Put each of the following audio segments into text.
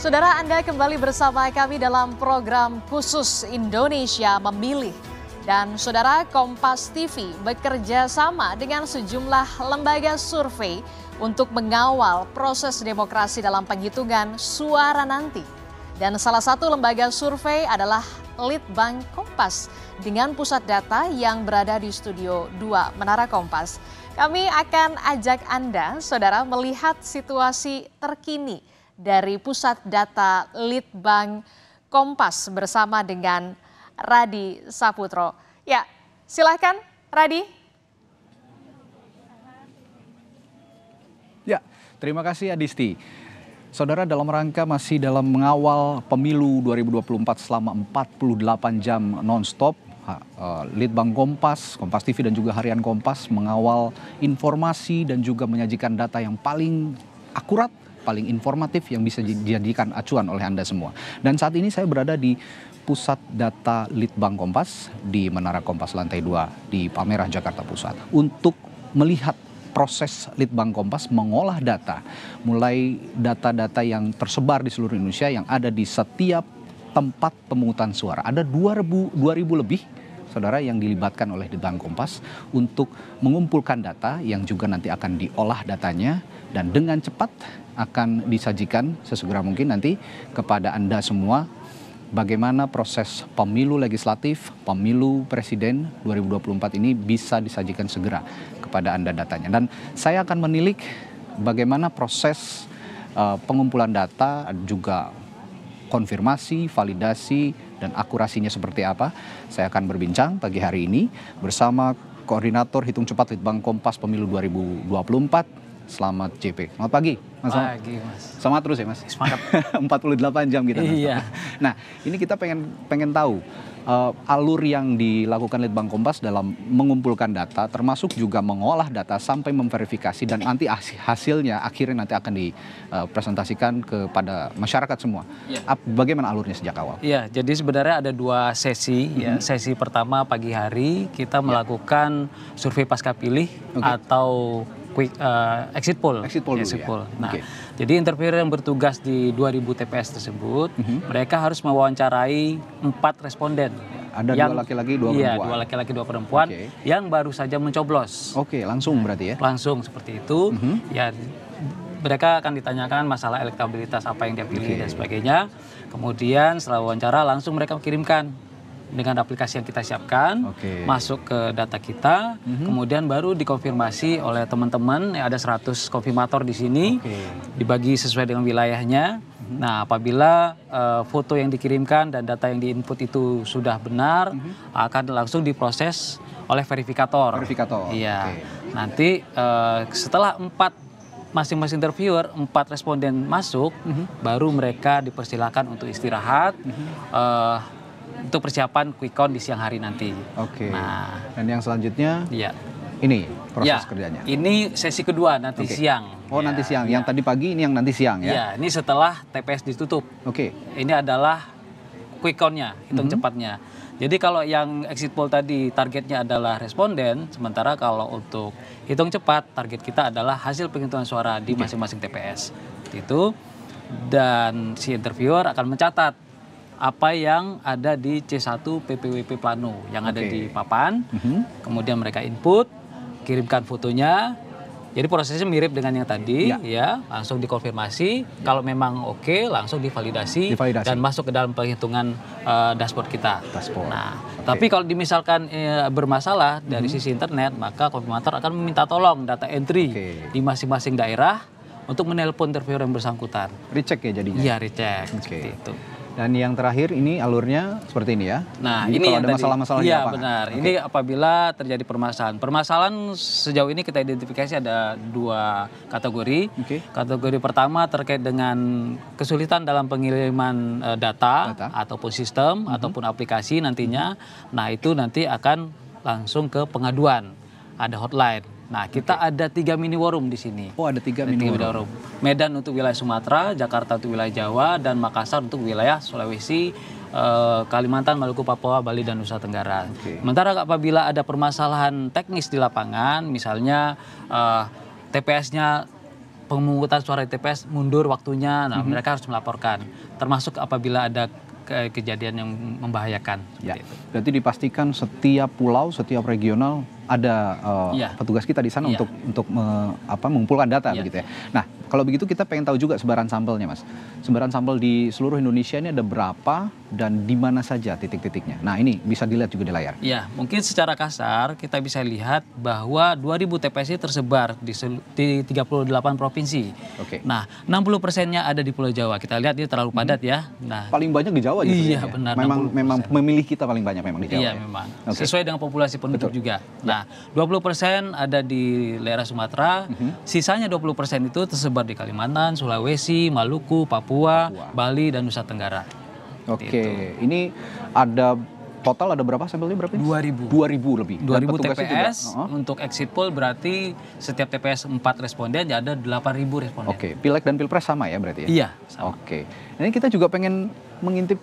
Saudara Anda kembali bersama kami dalam program khusus Indonesia Memilih. Dan saudara Kompas TV bekerja sama dengan sejumlah lembaga survei untuk mengawal proses demokrasi dalam penghitungan suara nanti. Dan salah satu lembaga survei adalah Litbang Kompas dengan pusat data yang berada di Studio 2 Menara Kompas. Kami akan ajak Anda, saudara, melihat situasi terkini dari Pusat Data Litbang Kompas bersama dengan Radi Saputro. Ya, silahkan Radi. Ya, terima kasih Adisti. Saudara dalam rangka masih dalam mengawal pemilu 2024 selama 48 jam nonstop, eh, Litbang Kompas, Kompas TV dan juga Harian Kompas mengawal informasi dan juga menyajikan data yang paling akurat paling informatif yang bisa dijadikan acuan oleh Anda semua. Dan saat ini saya berada di Pusat Data Litbang Kompas di Menara Kompas lantai 2 di Pamerah Jakarta Pusat untuk melihat proses Litbang Kompas mengolah data mulai data-data yang tersebar di seluruh Indonesia yang ada di setiap tempat pemungutan suara. Ada 2000 2000 lebih saudara yang dilibatkan oleh Bank Kompas untuk mengumpulkan data yang juga nanti akan diolah datanya dan dengan cepat akan disajikan sesegera mungkin nanti kepada Anda semua bagaimana proses pemilu legislatif, pemilu presiden 2024 ini bisa disajikan segera kepada Anda datanya. Dan saya akan menilik bagaimana proses eh, pengumpulan data juga konfirmasi, validasi dan akurasinya seperti apa? Saya akan berbincang pagi hari ini bersama Koordinator Hitung Cepat Litbang Kompas Pemilu 2024, Selamat JP. Selamat pagi, Mas. Pagi, Mas. Selamat terus ya, Mas. Semangat. 48 jam kita. Iya. Nah, ini kita pengen pengen tahu uh, alur yang dilakukan Litbang Kompas dalam mengumpulkan data, termasuk juga mengolah data sampai memverifikasi dan nanti hasilnya akhirnya nanti akan dipresentasikan kepada masyarakat semua. Ya. Bagaimana alurnya sejak awal? Ya, jadi sebenarnya ada dua sesi. Mm -hmm. ya. Mhm. Sesi pertama pagi hari kita ya. melakukan ya. survei pasca pilih okay. atau quick uh, exit poll. Exit poll, exit ya. poll. Ya? Nah, okay. jadi interviewer yang bertugas di 2000 TPS tersebut, mm -hmm. mereka harus mewawancarai empat responden. Ada yang, iya, dua laki-laki, dua perempuan. Iya, dua laki-laki, dua perempuan okay. yang baru saja mencoblos. Oke, okay, langsung nah, berarti ya? Langsung seperti itu. Mm -hmm. Ya, mereka akan ditanyakan masalah elektabilitas apa yang dia pilih okay. dan sebagainya. Kemudian setelah wawancara langsung mereka kirimkan dengan aplikasi yang kita siapkan, okay. masuk ke data kita, mm -hmm. kemudian baru dikonfirmasi oleh teman-teman, ya ada 100 konfirmator di sini, okay. dibagi sesuai dengan wilayahnya. Mm -hmm. Nah, apabila uh, foto yang dikirimkan dan data yang diinput itu sudah benar, mm -hmm. akan langsung diproses oleh verifikator. Verifikator. Iya. Okay. Nanti uh, setelah empat masing-masing interviewer empat responden masuk, mm -hmm. baru mereka dipersilakan untuk istirahat. Mm -hmm. uh, untuk persiapan quick count di siang hari nanti. Oke. Okay. Nah, dan yang selanjutnya Iya. Ini proses ya, kerjanya. Ini sesi kedua nanti okay. siang. Oh, ya, nanti siang. Ya. Yang tadi pagi ini yang nanti siang ya. Ya, ini setelah TPS ditutup. Oke. Okay. Ini adalah quick count-nya, hitung mm -hmm. cepatnya. Jadi kalau yang exit poll tadi targetnya adalah responden, sementara kalau untuk hitung cepat target kita adalah hasil penghitungan suara di masing-masing TPS. Itu dan si interviewer akan mencatat apa yang ada di C1 PPWP Plano yang okay. ada di papan. Mm -hmm. Kemudian mereka input, kirimkan fotonya. Jadi prosesnya mirip dengan yang tadi ya, ya langsung dikonfirmasi. Ya. Kalau memang oke, okay, langsung divalidasi, divalidasi dan masuk ke dalam perhitungan uh, dashboard kita. Dashboard. Nah, okay. tapi kalau dimisalkan uh, bermasalah mm -hmm. dari mhm. sisi internet, maka konfirmator akan meminta tolong data entry okay. di masing-masing daerah untuk menelpon interviewer yang bersangkutan. Recheck ya jadinya? Iya, recheck. Okay. itu. Dan yang terakhir ini alurnya seperti ini ya. Nah, Jadi ini kalau ada masalah-masalah Iya, apa? benar. Okay. Ini apabila terjadi permasalahan. Permasalahan sejauh ini kita identifikasi ada dua kategori. Okay. Kategori pertama terkait dengan kesulitan dalam pengiriman eh, data, data ataupun sistem mm -hmm. ataupun aplikasi nantinya. Mhm. Nah, itu nanti akan langsung ke pengaduan. Ada hotline Nah, kita okay. ada tiga mini warung di sini. Oh, ada tiga ada mini, tiga mini warung. Medan untuk wilayah Sumatera, Jakarta untuk wilayah Jawa, dan Makassar untuk wilayah Sulawesi, eh, Kalimantan, Maluku, Papua, Bali, dan Nusa Tenggara. Okay. Sementara apabila ada permasalahan teknis di lapangan, misalnya eh, TPS-nya pemungutan suara di TPS mundur waktunya, nah mm -hmm. mereka harus melaporkan. Termasuk apabila ada kejadian yang membahayakan. Ya. Itu. Berarti dipastikan setiap pulau, setiap regional ada uh, ya. petugas kita di sana ya. untuk untuk me, apa, mengumpulkan data ya. begitu ya. Nah kalau begitu kita pengen tahu juga sebaran sampelnya mas. Sebaran sampel di seluruh Indonesia ini ada berapa dan di mana saja titik-titiknya. Nah ini bisa dilihat juga di layar. Ya mungkin secara kasar kita bisa lihat bahwa 2.000 TPS tersebar di, di 38 provinsi. Oke. Okay. Nah 60 persennya ada di Pulau Jawa. Kita lihat ini terlalu padat hmm. ya. Nah paling banyak di Jawa. Iya ya. benar. Memang 60%. memang memilih kita paling banyak memang di Jawa. Iya ya. memang. Okay. Sesuai dengan populasi penduduk Betul. juga. Ya. Nah 20 persen ada di daerah Sumatera. Mm -hmm. Sisanya 20 persen itu tersebar tersebar di Kalimantan, Sulawesi, Maluku, Papua, Papua. Bali, dan Nusa Tenggara. Oke, okay. Gitu. ini ada total ada berapa sampelnya berapa? ribu, dua ribu lebih. 2000 TPS juga, uh untuk exit poll berarti setiap TPS 4 responden ya ada delapan ribu responden. Oke, okay. Pileg dan Pilpres sama ya berarti ya? Iya, Oke. Ini kita juga pengen mengintip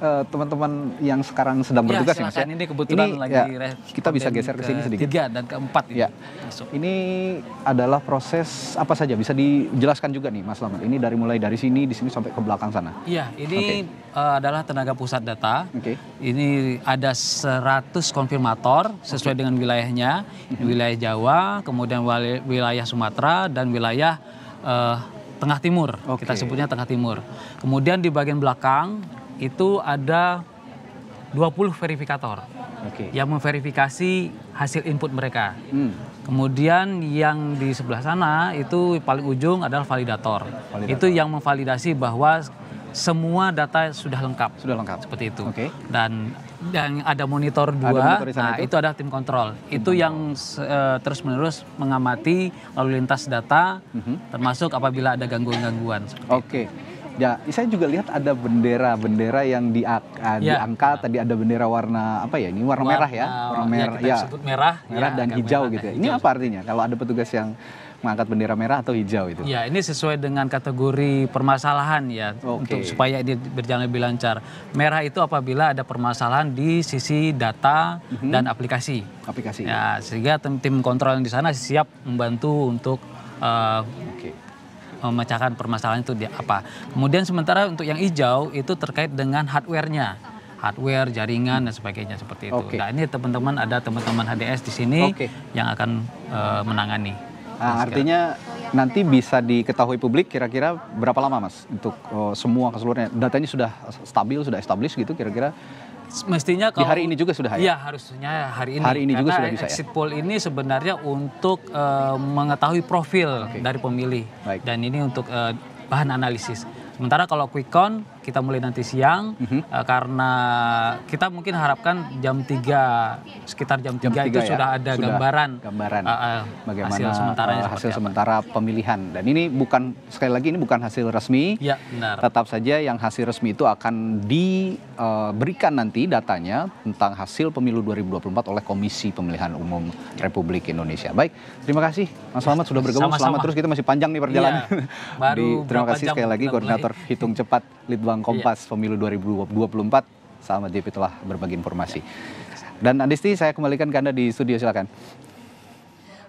teman eh, teman-teman yang sekarang sedang ya, bertugas ya Mas ya. Ini kebetulan ini, lagi ya, kita bisa geser ke sini sedikit. Tiga dan keempat ini. Ya. Ini adalah proses apa saja bisa dijelaskan juga nih Mas Lamat. Ini dari mulai dari sini di sini sampai ke belakang sana. Iya, ini okay. uh, eh, adalah tenaga pusat data. Okay. Ini ada 100 konfirmator sesuai okay. dengan wilayahnya, mhm. wilayah Jawa, kemudian wilayah Sumatera dan wilayah uh, Tengah Timur, okay. kita sebutnya Tengah Timur. Kemudian di bagian belakang itu ada 20 verifikator okay. yang memverifikasi hasil input mereka. Hmm. Kemudian yang di sebelah sana itu paling ujung adalah validator. validator. Itu yang memvalidasi bahwa semua data sudah lengkap. Sudah lengkap. Seperti itu. Okay. Dan yang ada monitor dua. Ada monitor nah, itu. itu ada tim kontrol. itu yang uh, terus-menerus mengamati lalu lintas data, mm -hmm. termasuk apabila ada gangguan-gangguan. Oke. Okay. Ya, saya juga lihat ada bendera-bendera yang di, uh, ya. diangkat. Tadi ada bendera warna apa ya? Ini warna, warna merah ya, warna ya, merah. Ya, ya. merah, merah ya, dan hijau merah, gitu. Ya. Hijau. Ini apa artinya? Kalau ada petugas yang mengangkat bendera merah atau hijau itu? Ya, ini sesuai dengan kategori permasalahan ya okay. untuk supaya ini berjalan lebih lancar. Merah itu apabila ada permasalahan di sisi data mm -hmm. dan aplikasi. Aplikasi. Ya, sehingga tim, tim kontrol yang di sana siap membantu untuk uh, memecahkan permasalahan itu di apa. Kemudian sementara untuk yang hijau itu terkait dengan hardware-nya hardware, jaringan dan sebagainya seperti itu. Okay. Nah ini teman-teman ada teman-teman HDS di sini okay. yang akan uh, menangani. Ah, nah, artinya nanti bisa diketahui publik kira-kira berapa lama mas untuk uh, semua keseluruhannya datanya sudah stabil sudah established gitu kira-kira mestinya kalau di hari ini juga sudah ya. Iya, harusnya hari ini. Hari ini juga sudah bisa ya? exit ya. ini sebenarnya untuk uh, mengetahui profil okay. dari pemilih. Baik. Dan ini untuk uh, bahan analisis. Sementara kalau quick count kita mulai nanti siang mm -hmm. uh, karena kita mungkin harapkan jam 3 sekitar jam, jam 3, 3 itu ya? sudah ada sudah gambaran gambaran uh, uh, bagaimana hasil sementara uh, hasil sementara apa? pemilihan dan ini bukan sekali lagi ini bukan hasil resmi ya, benar. tetap saja yang hasil resmi itu akan diberikan uh, nanti datanya tentang hasil pemilu 2024 oleh Komisi Pemilihan Umum Republik Indonesia baik terima kasih Mas Slamet sudah bergabung Sama -sama. selamat terus kita masih panjang nih perjalanan ya, baru di, terima kasih sekali lagi koordinator hitung cepat Litbang Litbang iya. Kompas Pemilu 2024 selamat Devi telah berbagi informasi. Dan Andisti, saya kembalikan ke Anda di studio silakan.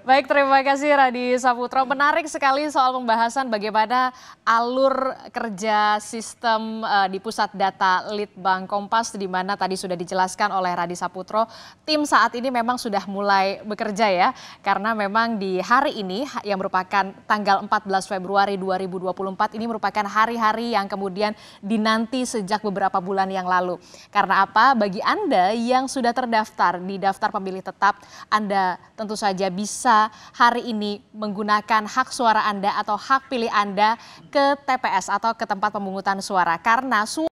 Baik, terima kasih Radi Saputro. Menarik sekali soal pembahasan bagaimana alur kerja sistem uh, di pusat data Litbang Kompas di mana tadi sudah dijelaskan oleh Radi Saputro, tim saat ini memang sudah mulai bekerja ya karena memang di hari ini yang merupakan tanggal 14 Februari 2024 ini merupakan hari-hari yang kemudian dinanti sejak beberapa bulan yang lalu. Karena apa? Bagi Anda yang sudah terdaftar di daftar pemilih tetap, Anda tentu saja bisa bisa hari ini menggunakan hak suara Anda atau hak pilih Anda ke TPS atau ke tempat pemungutan suara karena suara